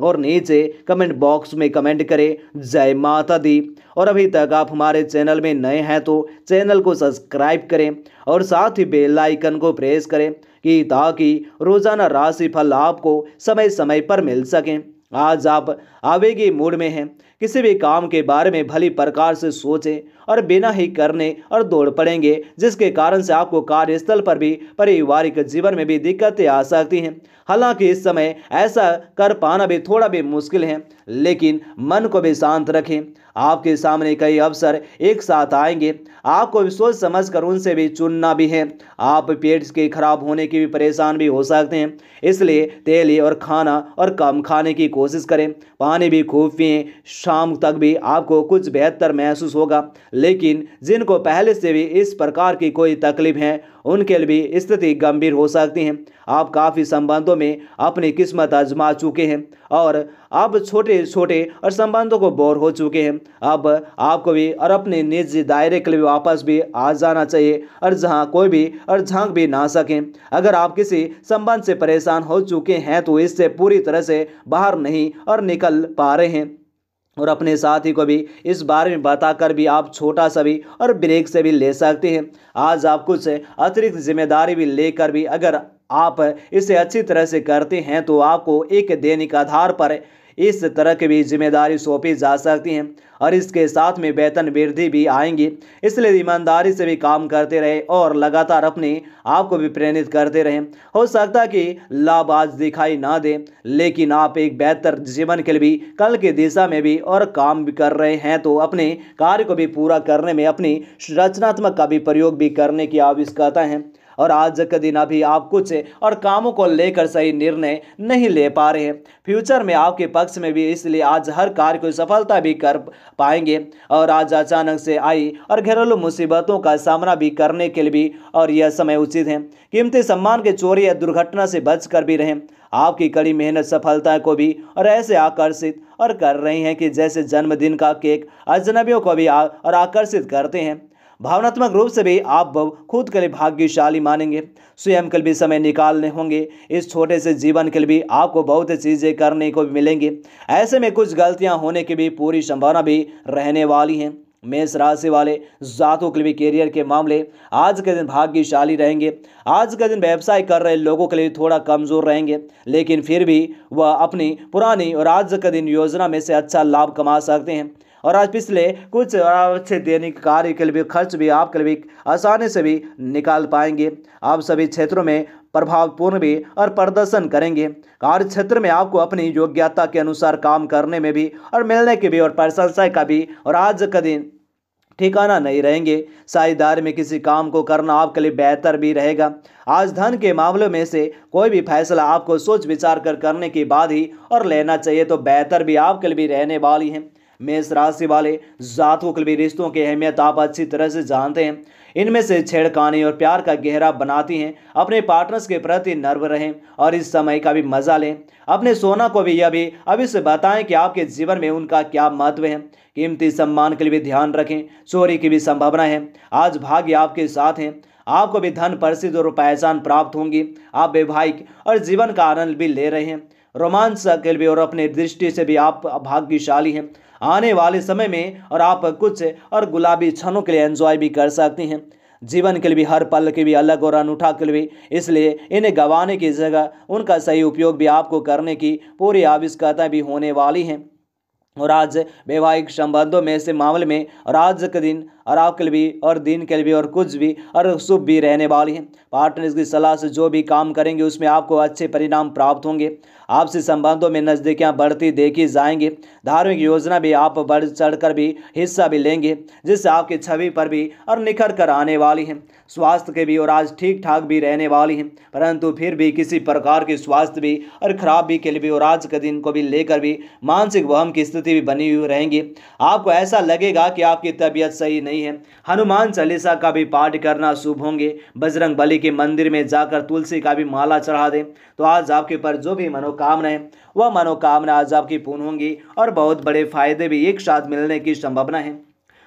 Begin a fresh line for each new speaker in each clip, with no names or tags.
और नीचे comment box में कमेंट करें जय माता दी और अभी तक आप हमारे चैनल में नए हैं तो चैनल को सब्सक्राइब करें और साथ ही बेल आइकन को प्रेस करें कि ताकि रोज़ाना राशि फल आपको समय समय पर मिल सकें आज आप आवेगी मूड में हैं किसी भी काम के बारे में भली प्रकार से सोचें और बिना ही करने और दौड़ पड़ेंगे जिसके कारण से आपको कार्यस्थल पर भी पारिवारिक जीवन में भी दिक्कतें आ सकती हैं हालांकि इस समय ऐसा कर पाना भी थोड़ा भी मुश्किल है लेकिन मन को भी शांत रखें आपके सामने कई अवसर एक साथ आएंगे आपको सोच समझ कर उनसे भी चुनना भी है आप पेट के खराब होने की भी परेशान भी हो सकते हैं इसलिए तेली और खाना और कम खाने की कोशिश करें पानी भी खूब पिए शाम तक भी आपको कुछ बेहतर महसूस होगा लेकिन जिनको पहले से भी इस प्रकार की कोई तकलीफ है उनके लिए भी स्थिति गंभीर हो सकती है आप काफ़ी संबंधों में अपनी किस्मत आजमा चुके हैं और आप छोटे छोटे और संबंधों को बोर हो चुके हैं अब आपको भी और अपने निजी दायरे के लिए वापस भी आ जाना चाहिए और जहाँ कोई भी और झांक भी ना सके अगर आप किसी संबंध से परेशान हो चुके हैं तो इससे पूरी तरह से बाहर नहीं और निकल पा रहे हैं और अपने साथी को भी इस बारे में बताकर भी आप छोटा सा भी और ब्रेक से भी ले सकते हैं आज आप कुछ अतिरिक्त जिम्मेदारी भी लेकर भी अगर आप इसे अच्छी तरह से करते हैं तो आपको एक दैनिक आधार पर इस तरह की भी जिम्मेदारी सौंपी जा सकती हैं और इसके साथ में वेतन वृद्धि भी आएंगी इसलिए ईमानदारी से भी काम करते रहे और लगातार अपने आप को भी प्रेरित करते रहें हो सकता है कि लाभ आज दिखाई ना दे लेकिन आप एक बेहतर जीवन के लिए भी कल की दिशा में भी और काम भी कर रहे हैं तो अपने कार्य को भी पूरा करने में अपनी रचनात्मक का भी प्रयोग भी करने की आवश्यकता है और आज का दिन अभी आप कुछ और कामों को लेकर सही निर्णय नहीं ले पा रहे हैं फ्यूचर में आपके पक्ष में भी इसलिए आज हर कार्य को सफलता भी कर पाएंगे और आज अचानक से आई और घरेलू मुसीबतों का सामना भी करने के लिए भी और यह समय उचित है कीमती सम्मान के चोरी या दुर्घटना से बच कर भी रहें आपकी कड़ी मेहनत सफलता को भी और ऐसे आकर्षित और कर रही हैं कि जैसे जन्मदिन का केक अजनबियों को भी आ, और आकर्षित करते हैं भावनात्मक रूप से भी आप खुद के लिए भाग्यशाली मानेंगे स्वयं के भी समय निकालने होंगे इस छोटे से जीवन के लिए भी आपको बहुत चीज़ें करने को भी मिलेंगी ऐसे में कुछ गलतियाँ होने की भी पूरी संभावना भी रहने वाली हैं मेष राशि वाले जातों के लिए करियर के मामले आज के दिन भाग्यशाली रहेंगे आज के दिन व्यवसाय कर रहे लोगों के लिए थोड़ा कमज़ोर रहेंगे लेकिन फिर भी वह अपनी पुरानी और आज के दिन योजना में से अच्छा लाभ कमा सकते हैं और आज पिछले कुछ अच्छे दैनिक कार्य के लिए खर्च भी आपके लिए आसानी से भी निकाल पाएंगे आप सभी क्षेत्रों में प्रभावपूर्ण भी और प्रदर्शन करेंगे कार्य क्षेत्र में आपको अपनी योग्यता के अनुसार काम करने में भी और मिलने के भी और प्रशंसा का भी और आज का दिन ठिकाना नहीं रहेंगे साझेदार में किसी काम को करना आपके लिए बेहतर भी रहेगा आज धन के मामलों में से कोई भी फैसला आपको सोच विचार कर करने के बाद ही और लेना चाहिए तो बेहतर भी आपके लिए भी रहने वाली हैं मेष राशि वाले जातकों के रिश्तों की अहमियत आप अच्छी तरह से जानते हैं इनमें से छेड़खानी और प्यार का गहरा बनाती हैं अपने पार्टनर्स के प्रति नर्व रहें और इस समय का भी मजा लें अपने सोना को भी यह भी से बताएं कि आपके जीवन में उनका क्या महत्व है कीमती सम्मान के लिए भी ध्यान रखें चोरी की भी संभावना है आज भाग्य आपके साथ हैं आपको भी धन प्रसिद्ध और पहचान प्राप्त होंगी आप वैवाहिक और जीवन का आनंद भी ले रहे हैं रोमांस के भी और अपने दृष्टि से भी आप भाग्यशाली हैं आने वाले समय में और आप कुछ और गुलाबी क्षणों के लिए एंजॉय भी कर सकती हैं जीवन के लिए भी हर पल के भी अलग और अनूठा के लिए इसलिए इन्हें गंवाने की जगह उनका सही उपयोग भी आपको करने की पूरी आविष्कारता भी होने वाली हैं और आज वैवाहिक संबंधों में ऐसे मामले में और आज के दिन और लिए भी और दिन के भी और कुछ भी और शुभ भी रहने वाली है पार्टनर्स की सलाह से जो भी काम करेंगे उसमें आपको अच्छे परिणाम प्राप्त होंगे आपसी संबंधों में नज़दीकियाँ बढ़ती देखी जाएंगे धार्मिक योजना भी आप बढ़ चढ़ कर भी हिस्सा भी लेंगे जिससे आपकी छवि पर भी और निखर कर आने वाली है स्वास्थ्य के भी और आज ठीक ठाक भी रहने वाली है परंतु फिर भी किसी प्रकार के स्वास्थ्य भी और खराब भी के लिए भी और आज के दिन को भी लेकर भी मानसिक वहम की स्थिति भी बनी हुई रहेंगी आपको ऐसा लगेगा कि आपकी तबीयत सही नहीं नहीं है हनुमान चालीसा का भी पाठ करना शुभ होंगे बजरंग बली के मंदिर में जाकर तुलसी का भी माला चढ़ा दें तो आज आपके पर जो भी मनोकामना है वह मनोकामना आज आपकी पूर्ण होंगी और बहुत बड़े फायदे भी एक साथ मिलने की संभावना है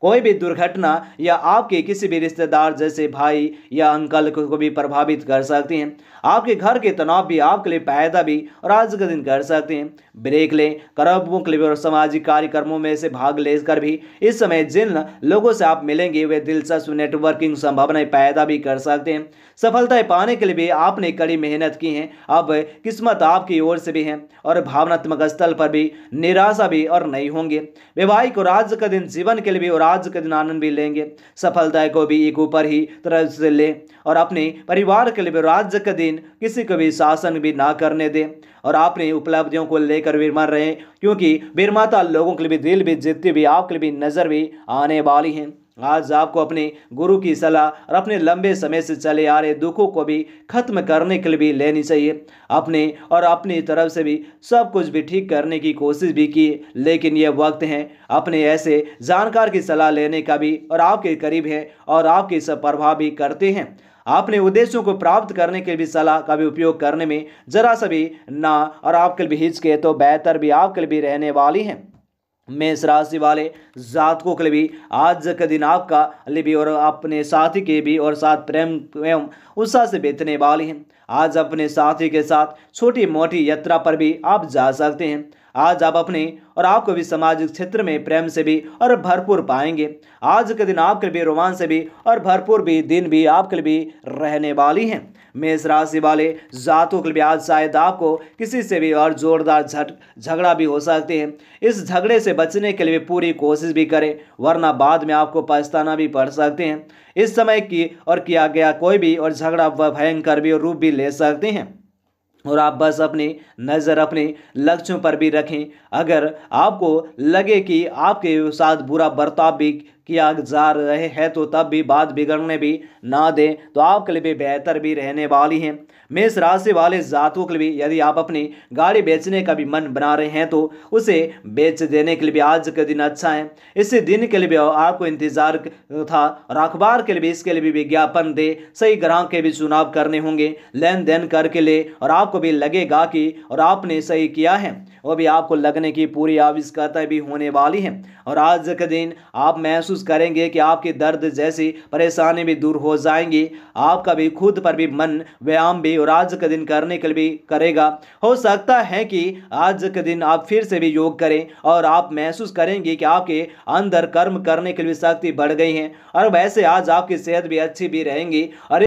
कोई भी दुर्घटना या आपके किसी भी रिश्तेदार जैसे भाई या अंकल को भी प्रभावित कर सकते हैं आपके घर के तनाव भी आपके लिए पैदा भी और आज का दिन कर सकते हैं ब्रेक लें कर्मों के लिए और सामाजिक कार्यक्रमों में से भाग लेकर भी इस समय जिन लोगों से आप मिलेंगे वे दिलचस्प नेटवर्किंग संभावनाएं पैदा भी कर सकते हैं सफलताएं पाने के लिए भी आपने कड़ी मेहनत की है अब किस्मत आपकी ओर से भी है और भावनात्मक स्थल पर भी निराशा भी और नहीं होंगे वैवाहिक और आज का दिन जीवन के लिए भी और राज का आनंद भी लेंगे सफलता को भी एक ऊपर ही तरह से ले और अपने परिवार के लिए राज्य के दिन किसी को भी शासन भी ना करने दें और आपने उपलब्धियों को लेकर विरमर रहे क्योंकि वीरमाता लोगों के लिए भी दिल भी जितनी भी आपके लिए भी नज़र भी आने वाली हैं आज आपको अपने गुरु की सलाह और अपने लंबे समय से चले आ रहे दुखों को भी खत्म करने के लिए भी लेनी चाहिए अपने और अपनी तरफ से भी सब कुछ भी ठीक करने की कोशिश भी की लेकिन ये वक्त हैं अपने ऐसे जानकार की सलाह लेने का भी और आपके करीब हैं और आपके सब प्रभाव भी करते हैं आपने उद्देश्यों को प्राप्त करने के भी सलाह का भी उपयोग करने में जरा सा भी ना और आपके लिए भी हिचके तो बेहतर भी आपके लिए भी रहने वाली हैं मेष राशि वाले जातकों के लिए भी आज का दिन आपका लिए भी और अपने साथी के भी और साथ प्रेम एवं उत्साह से बीतने वाले हैं आज अपने साथी के साथ छोटी मोटी यात्रा पर भी आप जा सकते हैं आज आप अपने और आपको भी सामाजिक क्षेत्र में प्रेम से भी और भरपूर पाएंगे आज के दिन आपके लिए रोमांच से भी और भरपूर भी दिन भी आपके लिए भी रहने वाली हैं मेष राशि वाले जातों के लिए आज शायद आपको किसी से भी और जोरदार झगड़ा भी हो सकते हैं इस झगड़े से बचने के लिए पूरी कोशिश भी करें वरना बाद में आपको पछताना भी पड़ सकते हैं इस समय की और किया गया कोई भी और झगड़ा भयंकर भी रूप भी ले सकते हैं और आप बस अपनी नज़र अपने लक्ष्यों पर भी रखें अगर आपको लगे कि आपके साथ बुरा बर्ताव भी किया जा रहे हैं तो तब भी बात बिगड़ने भी ना दें तो आपके लिए भी बेहतर भी रहने वाली हैं मेष राशि वाले जातकों के लिए यदि आप अपनी गाड़ी बेचने का भी मन बना रहे हैं तो उसे बेच देने के लिए भी आज का दिन अच्छा है इसी दिन के लिए भी आपको इंतजार था और अखबार के लिए भी इसके लिए भी विज्ञापन दे सही ग्राहक के भी चुनाव करने होंगे लेन देन करके ले और आपको भी लगेगा कि और आपने सही किया है वो भी आपको लगने की पूरी आविष्कता भी होने वाली है और आज के दिन आप महसूस महसूस करेंगे कि आपके दर्द जैसी परेशानी भी दूर हो जाएंगी आपका भी खुद पर भी मन व्यायाम भी और आज का दिन करने के लिए भी करेगा हो सकता है कि आज के दिन आप फिर से भी योग करें और आप महसूस करेंगे कि आपके अंदर कर्म करने के लिए शक्ति बढ़ गई है और वैसे आज आपकी सेहत भी अच्छी भी रहेंगी और